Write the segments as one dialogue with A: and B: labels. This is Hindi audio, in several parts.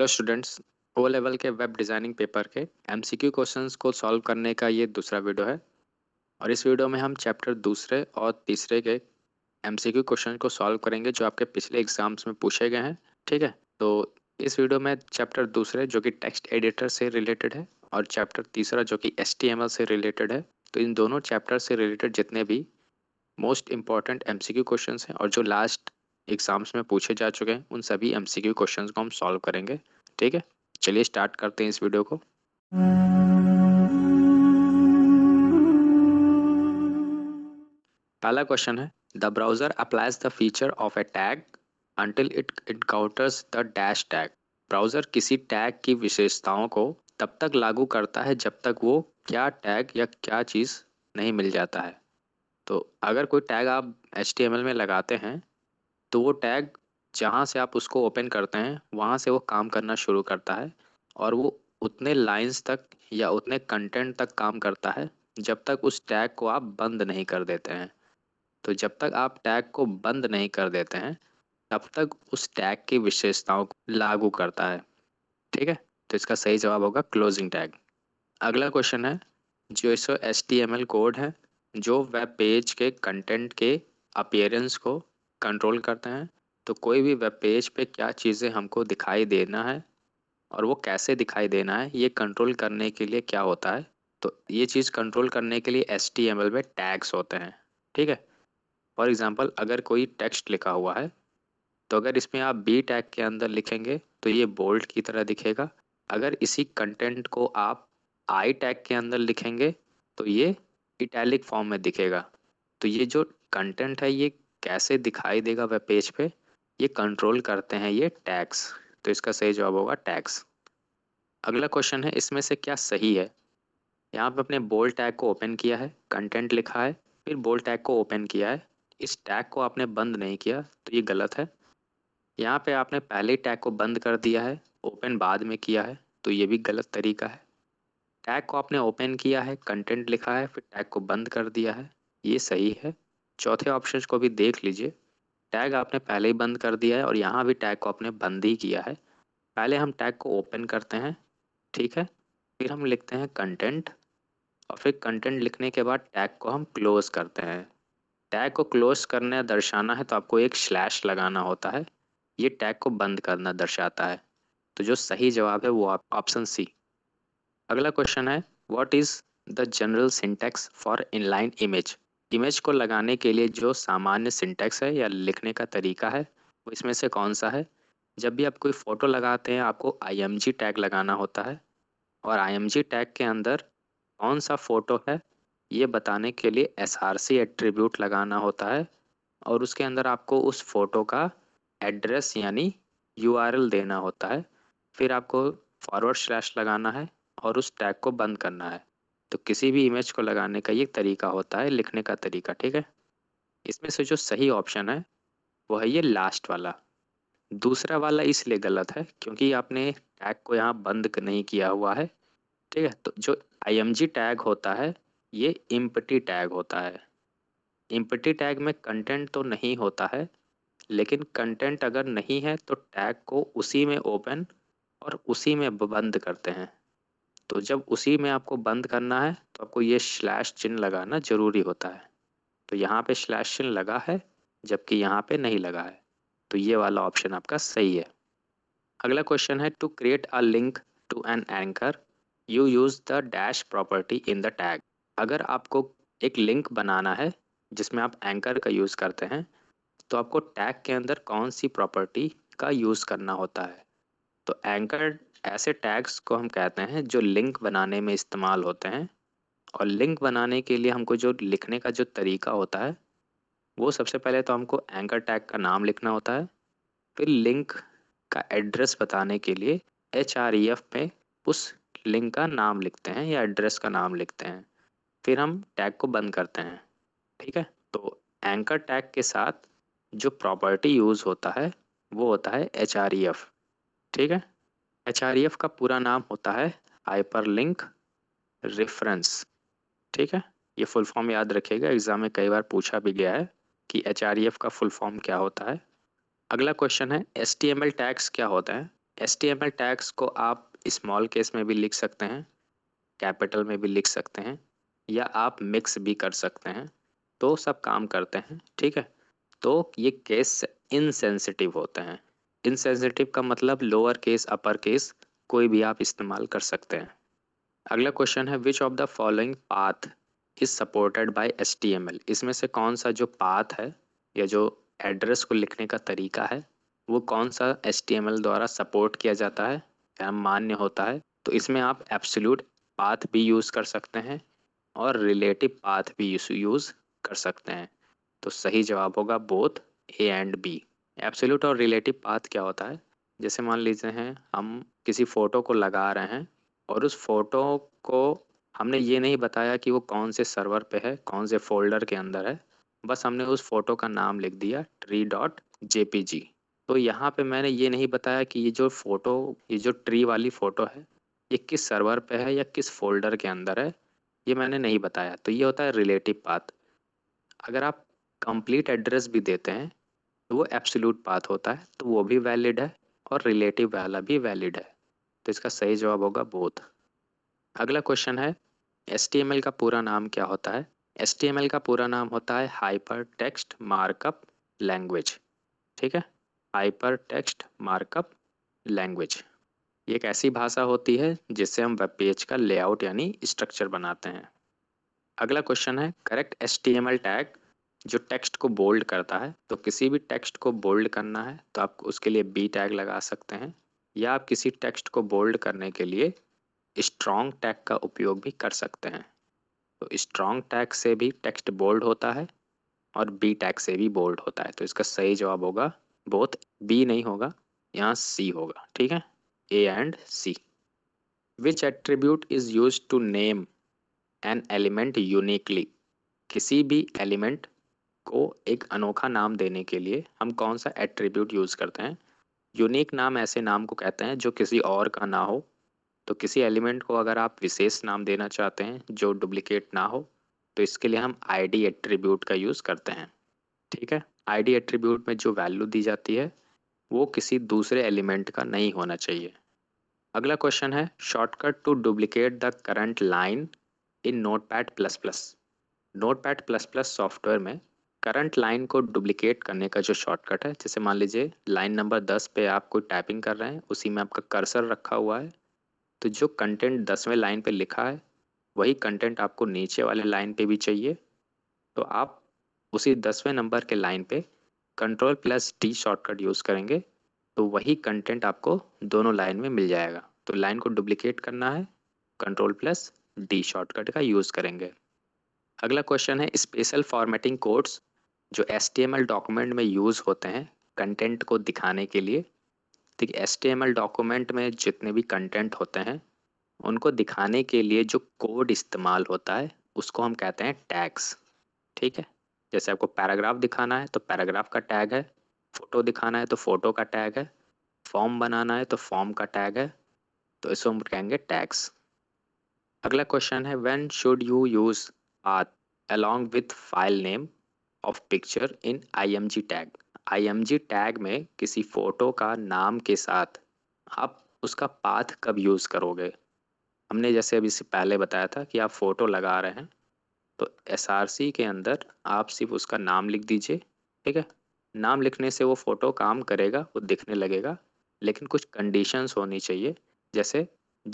A: हेलो स्टूडेंट्स ओ लेवल के वेब डिज़ाइनिंग पेपर के एमसीक्यू क्वेश्चंस को सॉल्व करने का ये दूसरा वीडियो है और इस वीडियो में हम चैप्टर दूसरे और तीसरे के एमसीक्यू क्वेश्चन को सॉल्व करेंगे जो आपके पिछले एग्जाम्स में पूछे गए हैं ठीक है तो इस वीडियो में चैप्टर दूसरे जो कि टेक्स्ट एडिटर से रिलेटेड है और चैप्टर तीसरा जो कि एस से रिलेटेड है तो इन दोनों चैप्टर से रिलेटेड जितने भी most important M C question हैं और जो लास्ट एग्ज़ाम्स में पूछे जा चुके हैं उन सभी एम सी को हम सॉल्व करेंगे ठीक है चलिए स्टार्ट करते हैं इस वीडियो को पहला क्वेश्चन है the browser applies the feature of a tag until it encounters the dash tag browser किसी टैग की विशेषताओं को तब तक लागू करता है जब तक वो क्या टैग या क्या चीज़ नहीं मिल जाता है तो अगर कोई टैग आप एच में लगाते हैं तो वो टैग जहाँ से आप उसको ओपन करते हैं वहाँ से वो काम करना शुरू करता है और वो उतने लाइंस तक या उतने कंटेंट तक काम करता है जब तक उस टैग को आप बंद नहीं कर देते हैं तो जब तक आप टैग को बंद नहीं कर देते हैं तब तक उस टैग की विशेषताओं को लागू करता है ठीक है तो इसका सही जवाब होगा क्लोजिंग टैग अगला क्वेश्चन है जो इसको एस कोड है जो वेब पेज के कंटेंट के अपियरेंस को कंट्रोल करते हैं तो कोई भी वेब पेज पे क्या चीज़ें हमको दिखाई देना है और वो कैसे दिखाई देना है ये कंट्रोल करने के लिए क्या होता है तो ये चीज़ कंट्रोल करने के लिए एस में टैग्स होते हैं ठीक है फॉर एग्ज़ाम्पल अगर कोई टेक्स्ट लिखा हुआ है तो अगर इसमें आप बी टैग के अंदर लिखेंगे तो ये बोल्ड की तरह दिखेगा अगर इसी कंटेंट को आप आई टैग के अंदर लिखेंगे तो ये इटैलिक फॉर्म में दिखेगा तो ये जो कंटेंट है ये कैसे दिखाई देगा वेब पेज पे ये कंट्रोल करते हैं ये टैक्स तो इसका सही जवाब होगा टैक्स अगला क्वेश्चन है इसमें से क्या सही है यहाँ पे अपने बोल्ड टैग को ओपन किया है कंटेंट लिखा है फिर बोल्ड टैग को ओपन किया है इस टैग को आपने बंद नहीं किया तो ये गलत है यहाँ पे आपने पहले टैग को बंद कर दिया है ओपन बाद में किया है तो ये भी गलत तरीका है टैग को आपने ओपन किया है कंटेंट लिखा है फिर टैग को बंद कर दिया है ये सही है चौथे ऑप्शन को भी देख लीजिए टैग आपने पहले ही बंद कर दिया है और यहाँ भी टैग को आपने बंद ही किया है पहले हम टैग को ओपन करते हैं ठीक है फिर हम लिखते हैं कंटेंट और फिर कंटेंट लिखने के बाद टैग को हम क्लोज करते हैं टैग को क्लोज करने दर्शाना है तो आपको एक स्लैश लगाना होता है ये टैग को बंद करना दर्शाता है तो जो सही जवाब है वो ऑप्शन सी अगला क्वेश्चन है what is the general syntax for inline image image को लगाने के लिए जो सामान्य सिंटेक्स है या लिखने का तरीका है वो इसमें से कौन सा है जब भी आप कोई फ़ोटो लगाते हैं आपको आई टैग लगाना होता है और आई टैग के अंदर कौन सा फ़ोटो है ये बताने के लिए एस आर सी एट्रीब्यूट लगाना होता है और उसके अंदर आपको उस फ़ोटो का एड्रेस यानी यू आर एल देना होता है फिर आपको फॉरवर्ड स्लैश लगाना है और उस टैग को बंद करना है तो किसी भी इमेज को लगाने का ये तरीका होता है लिखने का तरीका ठीक है इसमें से जो सही ऑप्शन है वो है ये लास्ट वाला दूसरा वाला इसलिए गलत है क्योंकि आपने टैग को यहाँ बंद नहीं किया हुआ है ठीक है तो जो आई टैग होता है ये इम्पटी टैग होता है इम्पटी टैग में कंटेंट तो नहीं होता है लेकिन कंटेंट अगर नहीं है तो टैग को उसी में ओपन और उसी में बंद करते हैं तो जब उसी में आपको बंद करना है तो आपको ये स्लैश चिन्ह लगाना ज़रूरी होता है तो यहाँ पे स्लैश चिन्ह लगा है जबकि यहाँ पे नहीं लगा है तो ये वाला ऑप्शन आपका सही है अगला क्वेश्चन है to create a link to an anchor you use the dash property in the tag अगर आपको एक लिंक बनाना है जिसमें आप एंकर का यूज़ करते हैं तो आपको टैग के अंदर कौन सी प्रॉपर्टी का यूज़ करना होता है तो एंकर ऐसे टैग्स को हम कहते हैं जो लिंक बनाने में इस्तेमाल होते हैं और लिंक बनाने के लिए हमको जो लिखने का जो तरीका होता है वो सबसे पहले तो हमको एंकर टैग का नाम लिखना होता है फिर लिंक का एड्रेस बताने के लिए एच आर ई एफ पे उस लिंक का नाम लिखते हैं या एड्रेस का नाम लिखते हैं फिर हम टैग को बंद करते हैं ठीक है तो एंकर टैग के साथ जो प्रॉपर्टी यूज़ होता है वो होता है एच आर ई एफ ठीक है एच का पूरा नाम होता है हाइपर लिंक रेफरेंस ठीक है ये फुल फॉर्म याद रखिएगा एग्जाम में कई बार पूछा भी गया है कि एच का फुल फॉर्म क्या होता है अगला क्वेश्चन है एस टैक्स क्या होते हैं एस टैक्स को आप स्मॉल केस में भी लिख सकते हैं कैपिटल में भी लिख सकते हैं या आप मिक्स भी कर सकते हैं तो सब काम करते हैं ठीक है तो ये केस इनसेंसिटिव होते हैं इनसेंसिटिव का मतलब लोअर केस अपर केस कोई भी आप इस्तेमाल कर सकते हैं अगला क्वेश्चन है which of the following path is supported by S इसमें से कौन सा जो पाथ है या जो एड्रेस को लिखने का तरीका है वो कौन सा एस द्वारा सपोर्ट किया जाता है या मान्य होता है तो इसमें आप एब्सोल्यूट पाथ भी यूज़ कर सकते हैं और रिलेटिव पाथ भी यूज़ कर सकते हैं तो सही जवाब होगा both A and B absolute और रिलेटिव पाथ क्या होता है जैसे मान लीजिए हैं हम किसी फ़ोटो को लगा रहे हैं और उस फोटो को हमने ये नहीं बताया कि वो कौन से सर्वर पे है कौन से फोल्डर के अंदर है बस हमने उस फोटो का नाम लिख दिया tree dot J P G तो यहाँ पे मैंने ये नहीं बताया कि ये जो फ़ोटो ये जो ट्री वाली फ़ोटो है ये किस सर्वर पे है या किस फोल्डर के अंदर है ये मैंने नहीं बताया तो ये होता है रिलेटिव पाथ अगर आप कंप्लीट एड्रेस भी देते हैं तो वो एब्सोल्यूट पाथ होता है तो वो भी वैलिड है और रिलेटिव वाला भी वैलिड है तो इसका सही जवाब होगा बोथ अगला क्वेश्चन है एस का पूरा नाम क्या होता है एस का पूरा नाम होता है हाइपर टेक्स्ट मार्कअप लैंग्वेज ठीक है हाइपर टेक्स्ट मार्कअप लैंग्वेज ये एक ऐसी भाषा होती है जिससे हम वेब पेज का लेआउट यानी स्ट्रक्चर बनाते हैं अगला क्वेश्चन है करेक्ट एस टैग जो टेक्स्ट को बोल्ड करता है तो किसी भी टेक्स्ट को बोल्ड करना है तो आप उसके लिए बी टैग लगा सकते हैं या आप किसी टेक्स्ट को बोल्ड करने के लिए स्ट्रॉन्ग टैग का उपयोग भी कर सकते हैं तो स्ट्रॉन्ग टैग से भी टेक्स्ट बोल्ड होता है और बी टैग से भी बोल्ड होता है तो इसका सही जवाब होगा बोथ बी नहीं होगा यहाँ सी होगा ठीक है A and C which attribute is use to name an element uniquely किसी भी एलिमेंट को एक अनोखा नाम देने के लिए हम कौन सा एट्रीब्यूट यूज़ करते हैं यूनिक नाम ऐसे नाम को कहते हैं जो किसी और का ना हो तो किसी एलिमेंट को अगर आप विशेष नाम देना चाहते हैं जो डुप्लीकेट ना हो तो इसके लिए हम आईडी एट्रीब्यूट का यूज़ करते हैं ठीक है आईडी एट्रीब्यूट में जो वैल्यू दी जाती है वो किसी दूसरे एलिमेंट का नहीं होना चाहिए अगला क्वेश्चन है shortcut to duplicate the current line in notepad plus plus notepad plus plus software में करंट लाइन को डुप्लीकेट करने का जो शॉर्टकट है जैसे मान लीजिए लाइन नंबर दस पे आप कोई टाइपिंग कर रहे हैं उसी में आपका कर्सर रखा हुआ है तो जो कंटेंट दसवें लाइन पे लिखा है वही कंटेंट आपको नीचे वाले लाइन पे भी चाहिए तो आप उसी दसवें नंबर के लाइन पे control plus T shortcut use करेंगे तो वही कंटेंट आपको दोनों लाइन में मिल जाएगा तो लाइन को डुप्लीकेट करना है कंट्रोल प्लस डी शॉर्टकट का यूज़ करेंगे अगला क्वेश्चन है स्पेशल फॉर्मेटिंग कोड्स जो एस डॉक्यूमेंट में यूज़ होते हैं कंटेंट को दिखाने के लिए ठीक एस डॉक्यूमेंट में जितने भी कंटेंट होते हैं उनको दिखाने के लिए जो कोड इस्तेमाल होता है उसको हम कहते हैं टैग्स ठीक है जैसे आपको पैराग्राफ दिखाना है तो पैराग्राफ का टैग है फ़ोटो दिखाना है तो फ़ोटो का टैग है फॉर्म बनाना है तो फॉर्म का टैग है तो इसको हम कहेंगे टैग्स अगला क्वेश्चन है when should you use alt along with file name of picture in IMG tag IMG tag में किसी फोटो का नाम के साथ आप उसका पाथ कब यूज़ करोगे हमने जैसे अभी से पहले बताया था कि आप फ़ोटो लगा रहे हैं तो एस के अंदर आप सिर्फ उसका नाम लिख दीजिए ठीक है नाम लिखने से वो फ़ोटो काम करेगा वो दिखने लगेगा लेकिन कुछ कंडीशंस होनी चाहिए जैसे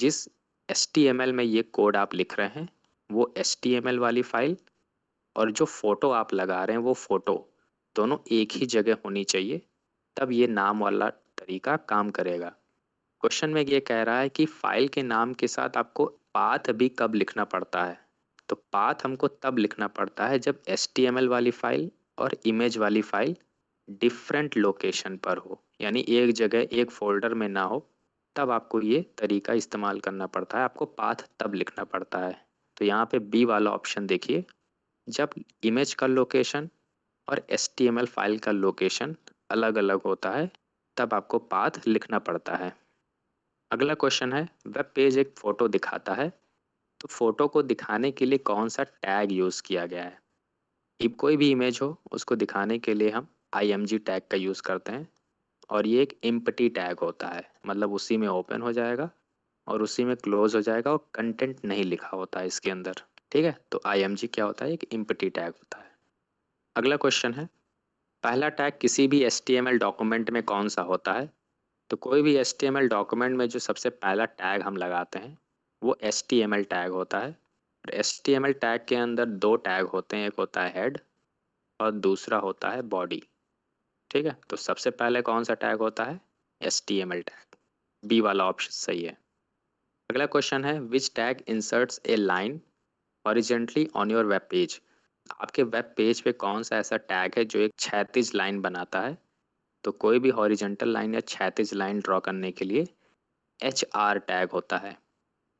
A: जिस एस में ये कोड आप लिख रहे हैं वो एस वाली फ़ाइल और जो फ़ोटो आप लगा रहे हैं वो फ़ोटो दोनों एक ही जगह होनी चाहिए तब ये नाम वाला तरीका काम करेगा क्वेश्चन में ये कह रहा है कि फ़ाइल के नाम के साथ आपको पाथ भी कब लिखना पड़ता है तो पाथ हमको तब लिखना पड़ता है जब एस वाली फ़ाइल और इमेज वाली फ़ाइल डिफरेंट लोकेशन पर हो यानी एक जगह एक फोल्डर में ना हो तब आपको ये तरीका इस्तेमाल करना पड़ता है आपको पाथ तब लिखना पड़ता है तो यहाँ पे बी वाला ऑप्शन देखिए जब इमेज का लोकेशन और एस फाइल का लोकेशन अलग अलग होता है तब आपको पाथ लिखना पड़ता है अगला क्वेश्चन है वेब पेज एक फ़ोटो दिखाता है तो फ़ोटो को दिखाने के लिए कौन सा टैग यूज़ किया गया है इब कोई भी इमेज हो उसको दिखाने के लिए हम आई टैग का यूज़ करते हैं और ये एक इम्पटी टैग होता है मतलब उसी में ओपन हो जाएगा और उसी में क्लोज हो जाएगा और कंटेंट नहीं लिखा होता है इसके अंदर ठीक है तो जी क्या होता है एक इम्पटी टैग होता है अगला क्वेश्चन है पहला टैग किसी भी एस डॉक्यूमेंट में कौन सा होता है तो कोई भी एस डॉक्यूमेंट में जो सबसे पहला टैग हम लगाते हैं वो एस टैग होता है और एस टैग के अंदर दो टैग होते हैं एक होता है हेड और दूसरा होता है बॉडी ठीक है तो सबसे पहले कौन सा टैग होता है एस टैग बी वाला ऑप्शन सही है अगला क्वेश्चन है which tag inserts a line horizontally on your web page आपके वेब पेज पे कौन सा ऐसा टैग है जो एक छैतीज लाइन बनाता है तो कोई भी हॉरिजेंटल लाइन या छैतीज लाइन ड्रॉ करने के लिए एच आर टैग होता है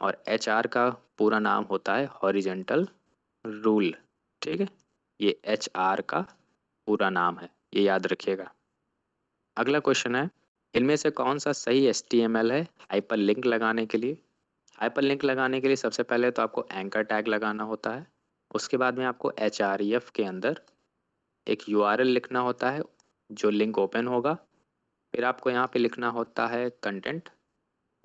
A: और एच आर का पूरा नाम होता है हॉरिजेंटल रूल ठीक है ये एच आर का पूरा नाम है ये याद रखिएगा अगला क्वेश्चन है इनमें से कौन सा सही एस टी एम एल है हाइपर लिंक लगाने के लिए लिंक लगाने के लिए सबसे पहले तो आपको एंकर टैग लगाना होता है उसके बाद में आपको एच के अंदर एक यू लिखना होता है जो लिंक ओपन होगा फिर आपको यहाँ पे लिखना होता है कंटेंट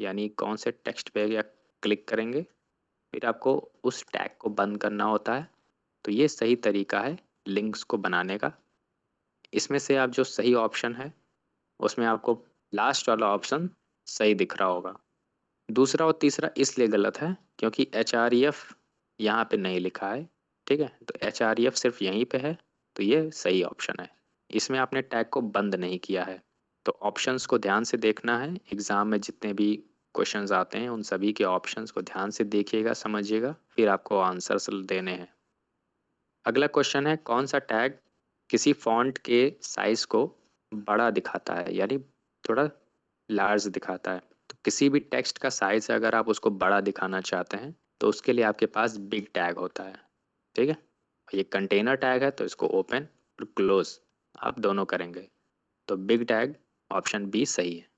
A: यानी कौन से टेक्स्ट पे या क्लिक करेंगे फिर आपको उस टैग को बंद करना होता है तो ये सही तरीका है लिंक्स को बनाने का इसमें से आप जो सही ऑप्शन है उसमें आपको लास्ट वाला ऑप्शन सही दिख रहा होगा दूसरा और तीसरा इसलिए गलत है क्योंकि एच आर ई एफ यहाँ पर नहीं लिखा है ठीक है तो एच आर ई एफ सिर्फ यहीं पे है तो ये सही ऑप्शन है इसमें आपने टैग को बंद नहीं किया है तो ऑप्शंस को ध्यान से देखना है एग्ज़ाम में जितने भी क्वेश्चन आते हैं उन सभी के ऑप्शंस को ध्यान से देखिएगा समझिएगा फिर आपको आंसर्स देने हैं अगला क्वेश्चन है कौन सा टैग किसी फॉन्ट के साइज़ को बड़ा दिखाता है यानी थोड़ा लार्ज दिखाता है किसी भी टेक्स्ट का साइज अगर आप उसको बड़ा दिखाना चाहते हैं तो उसके लिए आपके पास बिग टैग होता है ठीक है ये कंटेनर टैग है तो इसको ओपन और क्लोज आप दोनों करेंगे तो बिग टैग ऑप्शन बी सही है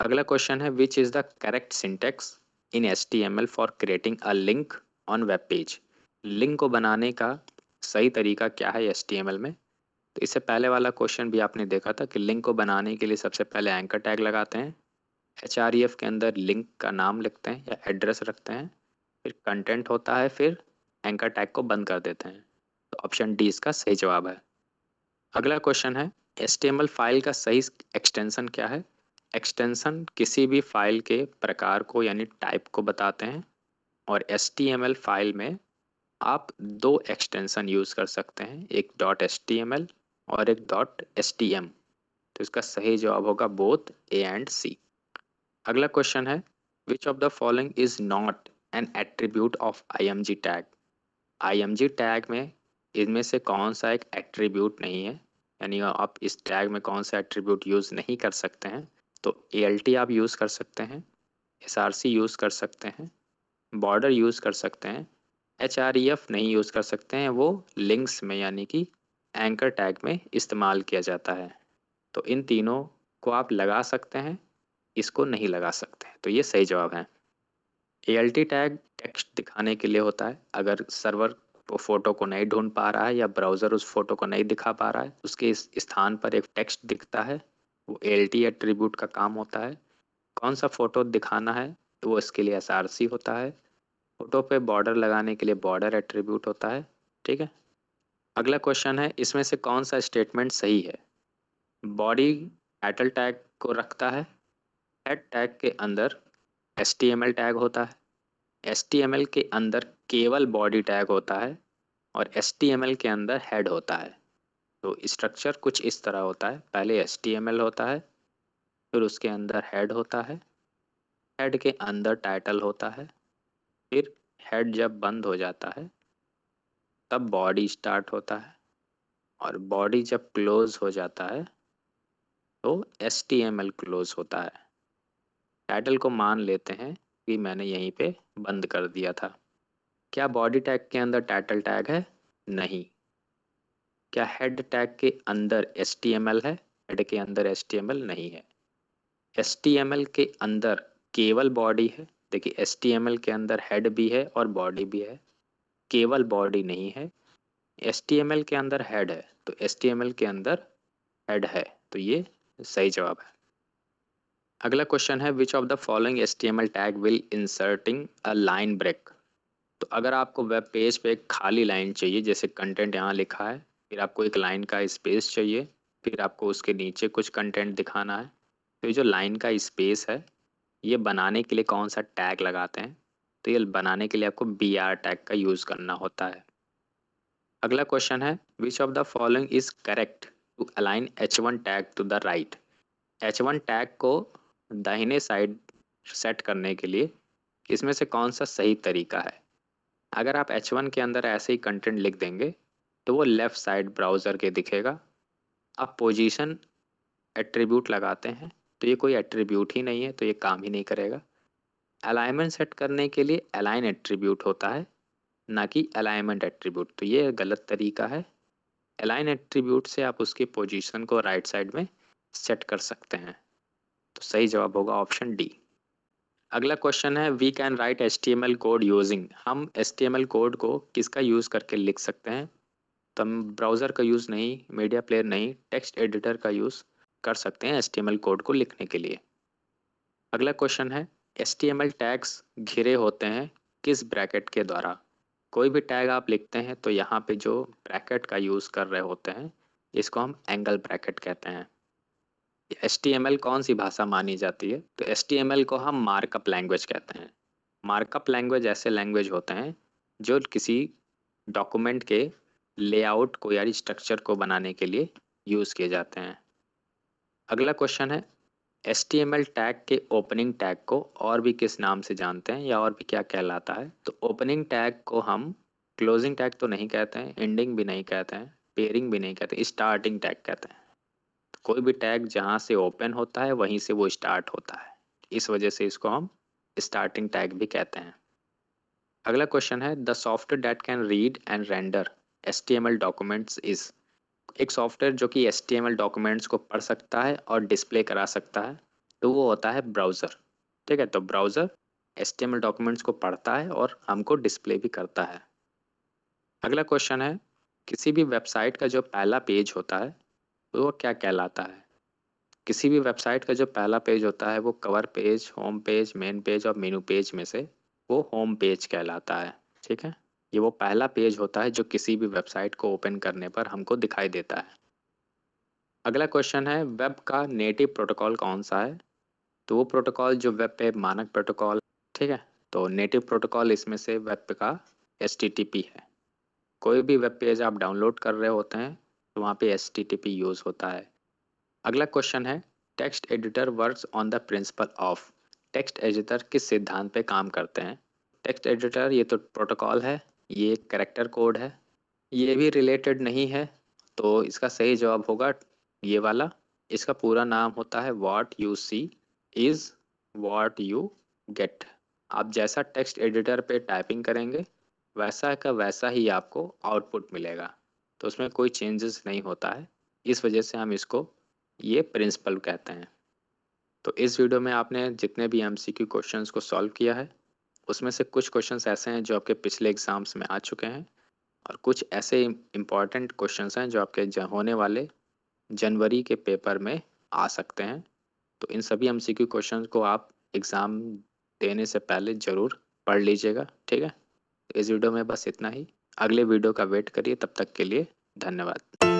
A: अगला क्वेश्चन है which is the correct syntax in S T M L for creating a link on web page link को बनाने का सही तरीका क्या है एस टी एम एल में तो इससे पहले वाला क्वेश्चन भी आपने देखा था कि लिंक को बनाने के लिए सबसे पहले एंकर टैग लगाते हैं एच e के अंदर लिंक का नाम लिखते हैं या एड्रेस रखते हैं फिर कंटेंट होता है फिर एंकर टैग को बंद कर देते हैं तो ऑप्शन डी इसका सही जवाब है अगला क्वेश्चन है एस फाइल का सही एक्सटेंसन क्या है एक्सटेंसन किसी भी फाइल के प्रकार को यानी टाइप को बताते हैं और एस फाइल में आप दो एक्सटेंसन यूज़ कर सकते हैं एक डॉट एस और एक डॉट एस तो इसका सही जवाब होगा बोथ ए एंड सी अगला क्वेश्चन है which of the following is not an attribute of IMG tag IMG tag में इनमें से कौन सा एक एट्रीब्यूट नहीं है यानी आप इस टैग में कौन सा एट्रीब्यूट यूज़ नहीं कर सकते हैं तो ए आप यूज़ कर सकते हैं एस यूज़ कर सकते हैं बॉर्डर यूज़ कर सकते हैं एच e नहीं यूज़ कर सकते हैं वो लिंक्स में यानी कि एंकर टैग में इस्तेमाल किया जाता है तो इन तीनों को आप लगा सकते हैं इसको नहीं लगा सकते तो ये सही जवाब है A L T tag text दिखाने के लिए होता है अगर सर्वर वो फोटो को नहीं ढूंढ पा रहा है या ब्राउज़र उस फोटो को नहीं दिखा पा रहा है उसके इस स्थान पर एक टेक्स्ट दिखता है वो ए एल टी एट्रीब्यूट का काम होता है कौन सा फ़ोटो दिखाना है तो वो इसके लिए एस आर सी होता है फ़ोटो पे बॉर्डर लगाने के लिए बॉर्डर एट्रीब्यूट होता है ठीक है अगला क्वेश्चन है इसमें से कौन सा स्टेटमेंट सही है बॉडी टाइटल टैग को रखता है हेड टैग के अंदर एस टैग होता है एस के अंदर केवल बॉडी टैग होता है और एस के अंदर हेड होता है तो स्ट्रक्चर कुछ इस तरह होता है पहले एस होता है फिर उसके अंदर हेड होता है हेड के अंदर टाइटल होता है फिर हेड जब बंद हो जाता है तब बॉडी स्टार्ट होता है और बॉडी जब क्लोज हो जाता है तो एस क्लोज होता है टाइटल को मान लेते हैं कि मैंने यहीं पे बंद कर दिया था क्या बॉडी टैग के अंदर टाइटल टैग है नहीं क्या हेड टैग के अंदर एस है हेड के अंदर एस नहीं है एस के अंदर केवल बॉडी है देखिए एस के अंदर हेड भी है और बॉडी भी है केवल बॉडी नहीं है एस के अंदर हेड है तो एस के अंदर हेड है तो ये सही जवाब है अगला क्वेश्चन है which of the following S tag will inserting a line break तो अगर आपको वेब पेज पे एक खाली लाइन चाहिए जैसे कंटेंट यहाँ लिखा है फिर आपको एक लाइन का स्पेस चाहिए फिर आपको उसके नीचे कुछ कंटेंट दिखाना है तो ये जो लाइन का स्पेस है ये बनाने के लिए कौन सा टैग लगाते हैं तो ये बनाने के लिए आपको बी आर टैग का यूज़ करना होता है अगला क्वेश्चन है which of the following is correct to align H one tag to the right H one tag को दाहिने साइड सेट करने के लिए इसमें से कौन सा सही तरीका है अगर आप H1 के अंदर ऐसे ही कंटेंट लिख देंगे तो वो लेफ़्ट साइड ब्राउज़र के दिखेगा आप पोजीशन एट्रीब्यूट लगाते हैं तो ये कोई एट्रीब्यूट ही नहीं है तो ये काम ही नहीं करेगा अलाइनमेंट सेट करने के लिए अलाइन एट्रीब्यूट होता है ना कि अलाइनमेंट एट्रीब्यूट तो ये गलत तरीका है अलाइन एट्रीब्यूट से आप उसकी पोजीशन को राइट right साइड में सेट कर सकते हैं तो सही जवाब होगा ऑप्शन डी अगला क्वेश्चन है we can write S T M L code using हम S T M L code को किसका यूज़ करके लिख सकते हैं तो हम ब्राउज़र का यूज़ नहीं मीडिया प्लेयर नहीं टेक्स्ट एडिटर का यूज़ कर सकते हैं S T M L code को लिखने के लिए अगला क्वेश्चन है S T M L tags घिरे होते हैं किस ब्रैकेट के द्वारा कोई भी टैग आप लिखते हैं तो यहाँ पे जो ब्रैकेट का यूज़ कर रहे होते हैं इसको हम एंगल ब्रैकेट कहते हैं एल कौन सी भाषा मानी जाती है तो एल को हम मार्कअप लैंग्वेज कहते हैं मार्कअप लैंग्वेज ऐसे लैंग्वेज होते हैं जो किसी डॉक्यूमेंट के लेआउट को यानी स्ट्रक्चर को बनाने के लिए यूज़ किए जाते हैं अगला क्वेश्चन है एस टैग के ओपनिंग टैग को और भी किस नाम से जानते हैं या और भी क्या कहलाता है तो ओपनिंग टैग को हम क्लोजिंग टैग तो नहीं कहते हैं एंडिंग भी नहीं कहते हैं पेयरिंग भी नहीं कहते स्टार्टिंग टैग कहते हैं कोई भी टैग जहाँ से ओपन होता है वहीं से वो स्टार्ट होता है इस वजह से इसको हम स्टार्टिंग टैग भी कहते हैं अगला क्वेश्चन है the software that can read and render S T M L documents is एक सॉफ्टवेयर जो कि S T M L documents को पढ़ सकता है और डिस्प्ले करा सकता है तो वो होता है ब्राउज़र ठीक है तो browser S T M L documents को पढ़ता है और हमको डिस्प्ले भी करता है अगला क्वेश्चन है किसी भी वेबसाइट का जो पहला पेज होता है तो वो क्या कहलाता है किसी भी वेबसाइट का जो पहला पेज होता है वो cover page home page main page और मेनू पेज में से वो होम पेज कहलाता है ठीक है ये वो पहला पेज होता है जो किसी भी वेबसाइट को ओपन करने पर हमको दिखाई देता है अगला क्वेश्चन है वेब का नेटिव प्रोटोकॉल कौन सा है तो वो प्रोटोकॉल जो वेब पे मानक प्रोटोकॉल ठीक है तो नेटिव प्रोटोकॉल इसमें से वेब का एस है कोई भी वेब पेज आप डाउनलोड कर रहे होते हैं तो वहाँ पे एस यूज़ होता है अगला क्वेश्चन है text editor works on the principle of text editor किस सिद्धांत पे काम करते हैं टेक्स्ट एडिटर ये तो प्रोटोकॉल है ये करेक्टर कोड है ये भी रिलेटेड नहीं है तो इसका सही जवाब होगा ये वाला इसका पूरा नाम होता है what you see is what you get आप जैसा टेक्स्ट एडिटर पे टाइपिंग करेंगे वैसा का वैसा ही आपको आउटपुट मिलेगा तो उसमें कोई चेंजेस नहीं होता है इस वजह से हम इसको ये प्रिंसिपल कहते हैं तो इस वीडियो में आपने जितने भी एम सी क्यू क्वेश्चन को सॉल्व किया है उसमें से कुछ क्वेश्चन ऐसे हैं जो आपके पिछले एग्ज़ाम्स में आ चुके हैं और कुछ ऐसे इम्पॉर्टेंट क्वेश्चन हैं जो आपके होने वाले जनवरी के पेपर में आ सकते हैं तो इन सभी एम सी क्यू क्वेश्चन को आप एग्ज़ाम देने से पहले ज़रूर पढ़ लीजिएगा ठीक है इस वीडियो में बस इतना ही अगले वीडियो का वेट करिए तब तक के लिए धन्यवाद